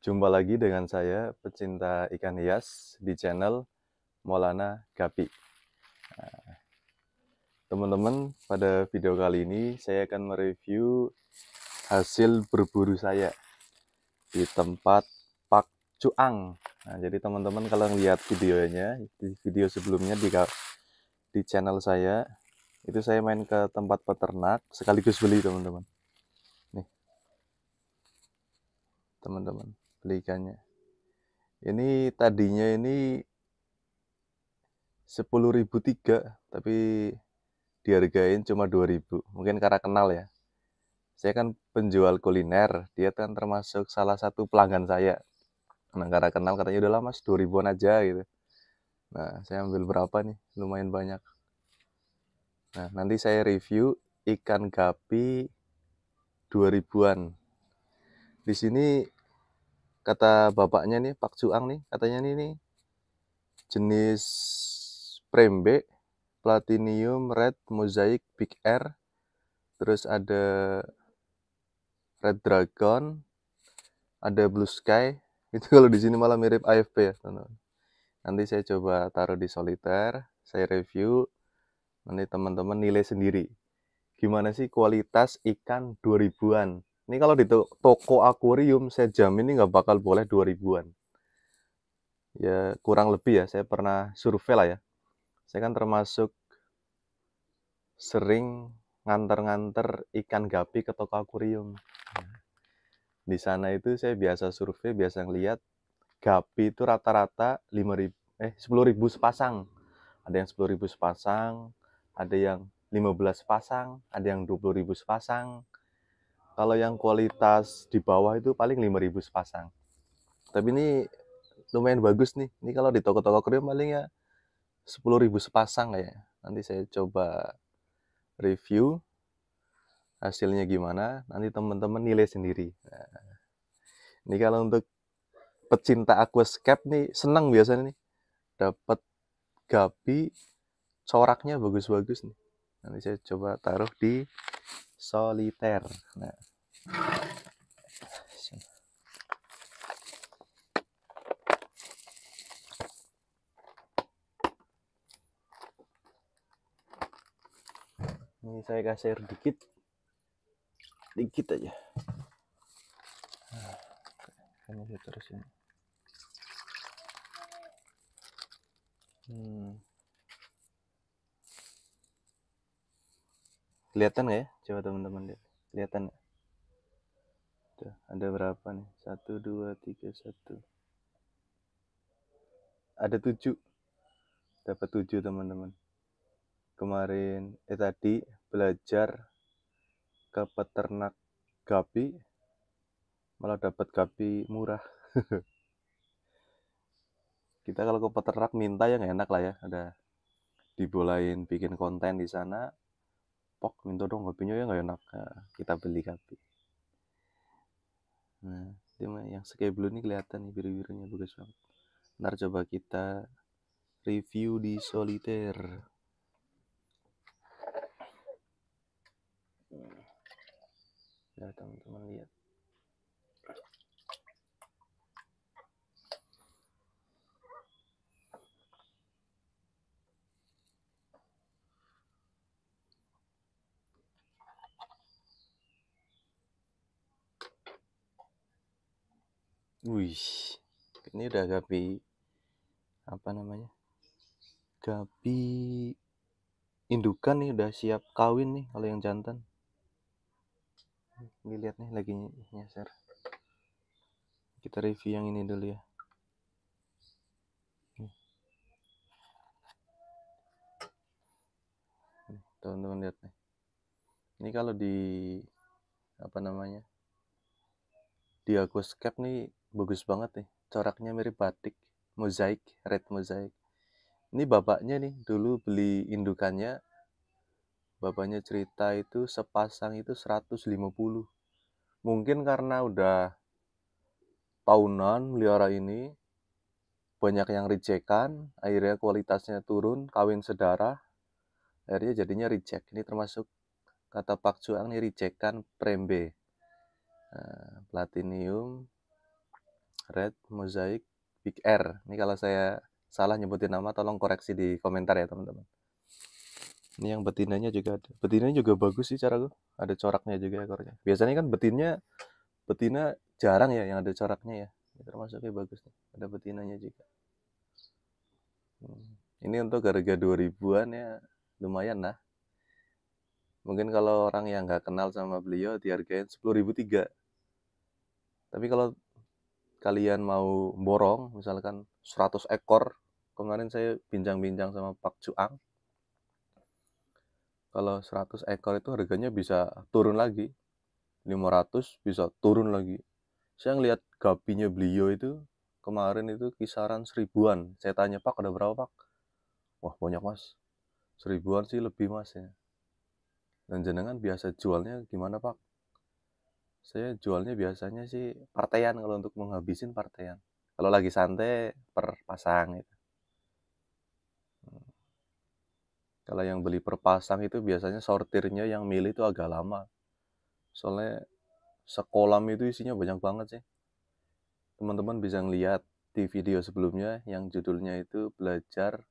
Jumpa lagi dengan saya, pecinta ikan hias di channel Molana Gapi. Eh, teman-teman, pada video kali ini saya akan mereview hasil berburu saya di tempat Pak Cuang. Nah, jadi teman-teman kalau lihat videonya, di video sebelumnya di, di channel saya itu saya main ke tempat peternak sekaligus beli teman-teman nih teman-teman beli ikannya ini tadinya ini 10.003 tapi dihargain cuma 2000 mungkin karena kenal ya saya kan penjual kuliner dia kan termasuk salah satu pelanggan saya nah karena kenal katanya udah lama 2000an aja gitu nah saya ambil berapa nih lumayan banyak Nah, nanti saya review ikan gapi 2000-an. Di sini kata bapaknya nih, Pak Juang nih, katanya nih, nih jenis prembe platinum red mosaic big air terus ada red dragon ada blue sky itu kalau di sini malah mirip AFP ya teman-teman nanti saya coba taruh di soliter saya review Nanti teman-teman nilai sendiri. Gimana sih kualitas ikan 2000-an? Ini kalau di toko akuarium saya jamin ini nggak bakal boleh 2000-an. Ya kurang lebih ya, saya pernah survei lah ya. Saya kan termasuk sering nganter-nganter ikan gapi ke toko akuarium. Di sana itu saya biasa survei, biasa ngeliat gapi itu rata-rata 5000 ribu, eh 10.000 sepasang. Ada yang 10.000 ribu sepasang, ada yang 15 pasang, ada yang 20.000 sepasang. Kalau yang kualitas di bawah itu paling 5.000 sepasang. Tapi ini lumayan bagus nih. Ini kalau di toko-toko krim paling ya 10.000 sepasang ya. Nanti saya coba review hasilnya gimana. Nanti teman-teman nilai sendiri. Nah, ini kalau untuk pecinta aquascape nih senang biasanya nih dapat gapi coraknya bagus-bagus nih nanti saya coba taruh di soliter nah ini saya kasih air dikit dikit aja nah, ini saya terusin hmm kelihatan nggak ya coba teman-teman lihat kelihatan ya? Tuh, ada berapa nih satu dua tiga satu ada tujuh dapat tujuh teman-teman kemarin eh tadi belajar ke peternak gapi malah dapat gapi murah kita kalau ke peternak minta yang enak lah ya ada dibolain bikin konten di sana pok minta dong kopinya ya nggak enak nah, kita beli kopi nah dia yang sky blue ini kelihatan nih biru-birunya bagus banget ntar coba kita review di soliter. ya teman-teman lihat Wih, ini udah gapi apa namanya? Gapi indukan nih udah siap kawin nih kalau yang jantan. Ini lihat nih lagi nyasar. Kita review yang ini dulu ya. Teman-teman lihat nih. Ini kalau di apa namanya? Di aquascape nih bagus banget nih coraknya mirip batik mozaik red mozaik ini bapaknya nih dulu beli indukannya bapaknya cerita itu sepasang itu 150 mungkin karena udah tahunan melihara ini banyak yang rejekan akhirnya kualitasnya turun kawin sedara akhirnya jadinya reject ini termasuk kata Pak Cuang ini rejekan prembe nah, platinium Red Mosaic Big R. Ini kalau saya salah nyebutin nama tolong koreksi di komentar ya teman-teman. Ini yang betinanya juga ada. Betinanya juga bagus sih cara gue. Ada coraknya juga ekornya. Ya, Biasanya kan betinnya betina jarang ya yang ada coraknya ya. Ini termasuknya bagus nih. Ada betinanya juga. Hmm. Ini untuk harga 2000-an ya lumayan lah. Mungkin kalau orang yang nggak kenal sama beliau dihargain 10.003. Tapi kalau kalian mau borong misalkan 100 ekor kemarin saya bincang-bincang sama Pak Cuang kalau 100 ekor itu harganya bisa turun lagi 500 bisa turun lagi saya ngelihat gapinya beliau itu kemarin itu kisaran seribuan saya tanya Pak ada berapa Pak wah banyak mas seribuan sih lebih mas ya dan jenengan biasa jualnya gimana Pak saya jualnya biasanya sih partaian kalau untuk menghabisin partaian kalau lagi santai per pasang gitu hmm. kalau yang beli per pasang itu biasanya sortirnya yang milih itu agak lama soalnya sekolam itu isinya banyak banget sih teman-teman bisa ngeliat di video sebelumnya yang judulnya itu belajar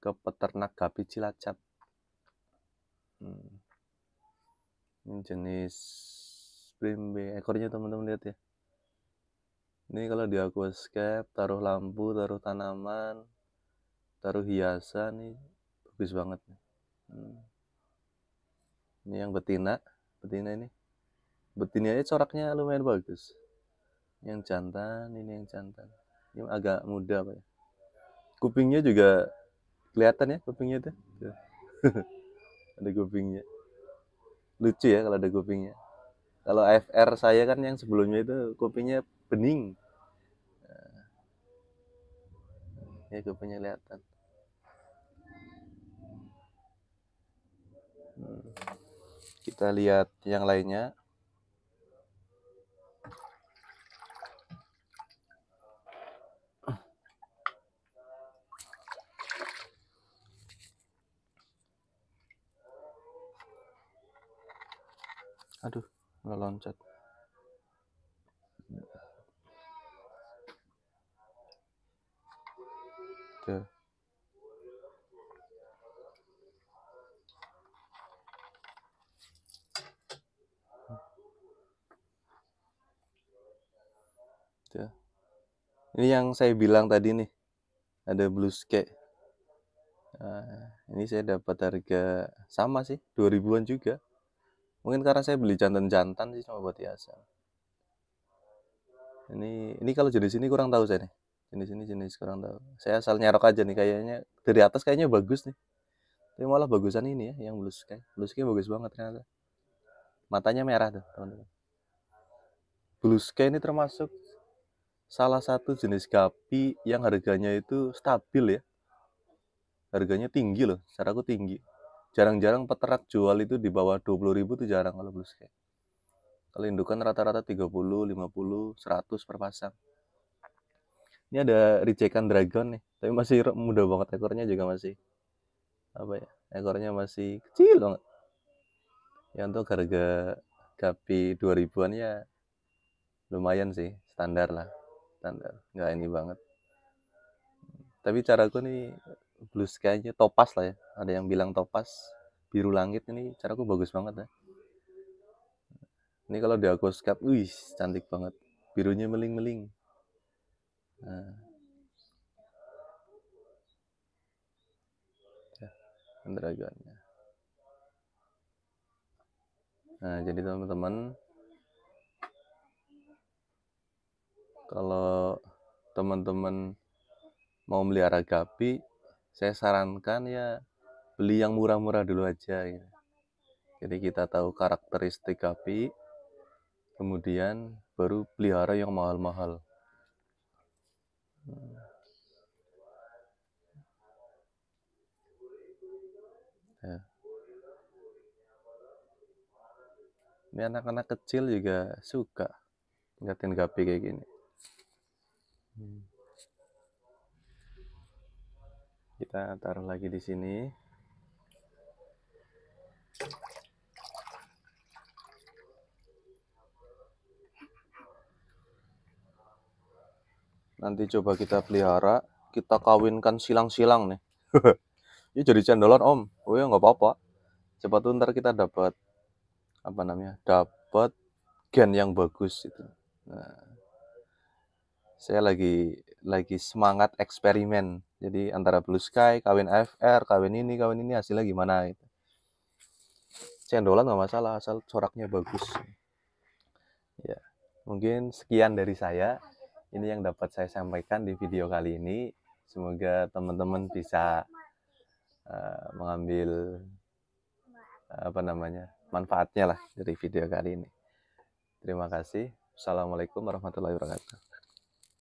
ke peternak gapi cilacap hmm. ini jenis b ekornya teman-teman lihat ya ini kalau di aquascape taruh lampu taruh tanaman taruh hiasan nih bagus banget nih hmm. ini yang betina betina ini betina ini coraknya lumayan bagus yang jantan ini yang jantan ini agak muda pak ya kupingnya juga kelihatan ya kupingnya tuh ada kupingnya lucu ya kalau ada kupingnya kalau AFR saya kan yang sebelumnya itu kopinya bening. Ya kopinya kelihatan. Hmm. Kita lihat yang lainnya. Aduh nggak loncat tuh tuh ini yang saya bilang tadi nih ada blue skate. nah, ini saya dapat harga sama sih 2000-an juga mungkin karena saya beli jantan-jantan sih cuma buat biasa ini ini kalau jenis ini kurang tahu saya nih jenis ini jenis kurang tahu saya asal nyerok aja nih kayaknya dari atas kayaknya bagus nih tapi malah bagusan ini ya yang blue sky blue sky bagus banget ternyata matanya merah tuh teman-teman blue sky ini termasuk salah satu jenis kapi yang harganya itu stabil ya harganya tinggi loh secara aku tinggi jarang-jarang peternak jual itu di bawah 20.000 itu jarang kalau blue sky kalau indukan rata-rata 30, 50, 100 per pasang ini ada ricekan dragon nih tapi masih muda banget ekornya juga masih apa ya ekornya masih kecil banget ya untuk harga kapi 2000-an ya lumayan sih standar lah standar nggak ini banget tapi caraku nih blue sky aja topas lah ya ada yang bilang topas biru langit ini caraku bagus banget ya ini kalau di aquascape wih cantik banget birunya meling-meling nah. Ya, nah jadi teman-teman kalau teman-teman mau melihara gapi saya sarankan ya beli yang murah-murah dulu aja ya. jadi kita tahu karakteristik api kemudian baru pelihara yang mahal-mahal ya. ini anak-anak kecil juga suka ngeliatin gapi kayak gini hmm kita taruh lagi di sini nanti coba kita pelihara kita kawinkan silang-silang nih ini jadi cendolan om oh ya nggak apa-apa cepat tuh ntar kita dapat apa namanya dapat gen yang bagus itu nah saya lagi lagi semangat eksperimen. Jadi antara Blue Sky, kawin AFR, kawin ini, kawin ini hasilnya gimana gitu. Cendolan nggak masalah asal coraknya bagus. Ya, mungkin sekian dari saya. Ini yang dapat saya sampaikan di video kali ini. Semoga teman-teman bisa uh, mengambil eh, apa namanya manfaatnya lah dari video kali ini. Terima kasih. Assalamualaikum warahmatullahi wabarakatuh.